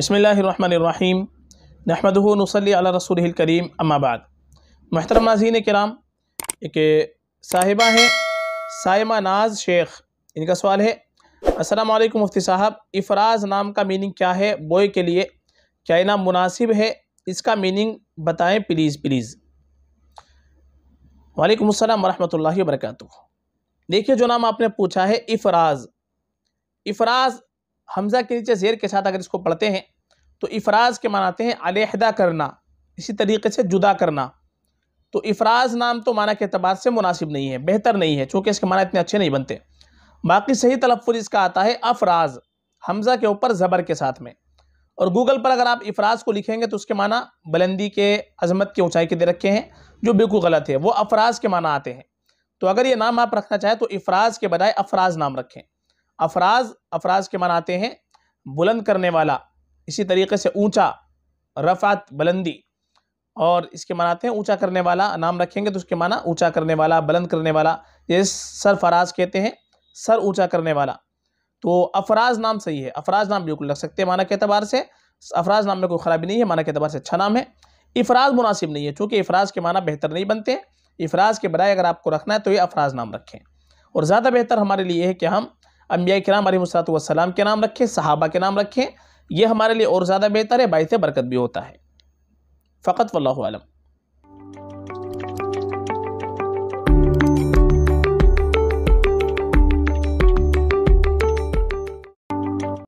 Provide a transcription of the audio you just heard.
बसमीम नहमदनसली रसूल करीम अम्माबाद महतरम नाजीन कराम एक साहिबा हैं साइमा नाज शेख इनका सवाल है अस्सलाम वालेकुम मुफ्ती साहब इफराज नाम का मीनिंग क्या है बॉय के लिए क्या नाम मुनासिब है इसका मीनिंग बताएं प्लीज़ प्लीज़ वालेकुम अस्सलाम वरहमतुल्लाहि वबरकatuh देखिए जो नाम आपने पूछा है इफराज इफराज हमज़ा के नीचे ज़ेर के साथ अगर इसको पढ़ते हैं तो इफराज के आते हैं अलहदा करना इसी तरीके से जुदा करना तो इफराज नाम तो माना के अतबार से मुनासिब नहीं है बेहतर नहीं है चूँकि इसके माना इतने अच्छे नहीं बनते बाकी सही तलफ़ इसका आता है अफराज हमज़ा के ऊपर ज़बर के साथ में और गूगल पर अगर आप इफराज को लिखेंगे तो उसके माना बुलंदी के अजमत की ऊँचाई के दे रखे हैं जो बिल्कुल गलत है वो अफराज के माना आते हैं तो अगर ये नाम आप रखना चाहें तो इफराज के बजाय अफराज नाम रखें अफराज अफराज के मन आते हैं बुलंद करने वाला इसी तरीके से ऊंचा रफात बुलंदी और इसके मन आते हैं ऊंचा करने वाला नाम रखेंगे तो उसके माना ऊंचा करने वाला बुलंद करने वाला ये सर फराज कहते हैं सर ऊंचा करने वाला तो अफराज नाम सही है अफराज नाम बिल्कुल लग सकते हैं माना के अतबार से अफराज नाम में कोई ख़राबी नहीं है माना के अतबार से अच्छा नाम है अफराज मुनासिब नहीं है चूँकि अफराज़ के माना बेहतर नहीं बनते अफराज के बजाय अगर आपको रखना है तो ये अफराज नाम रखें और ज़्यादा बेहतर हमारे लिए है कि हम अम्बिया के कराम वसलाम के नाम रखें सहाबा के नाम रखें यह हमारे लिए और ज़्यादा बेहतर है बायस बरकत भी होता है फ़कत वल्लम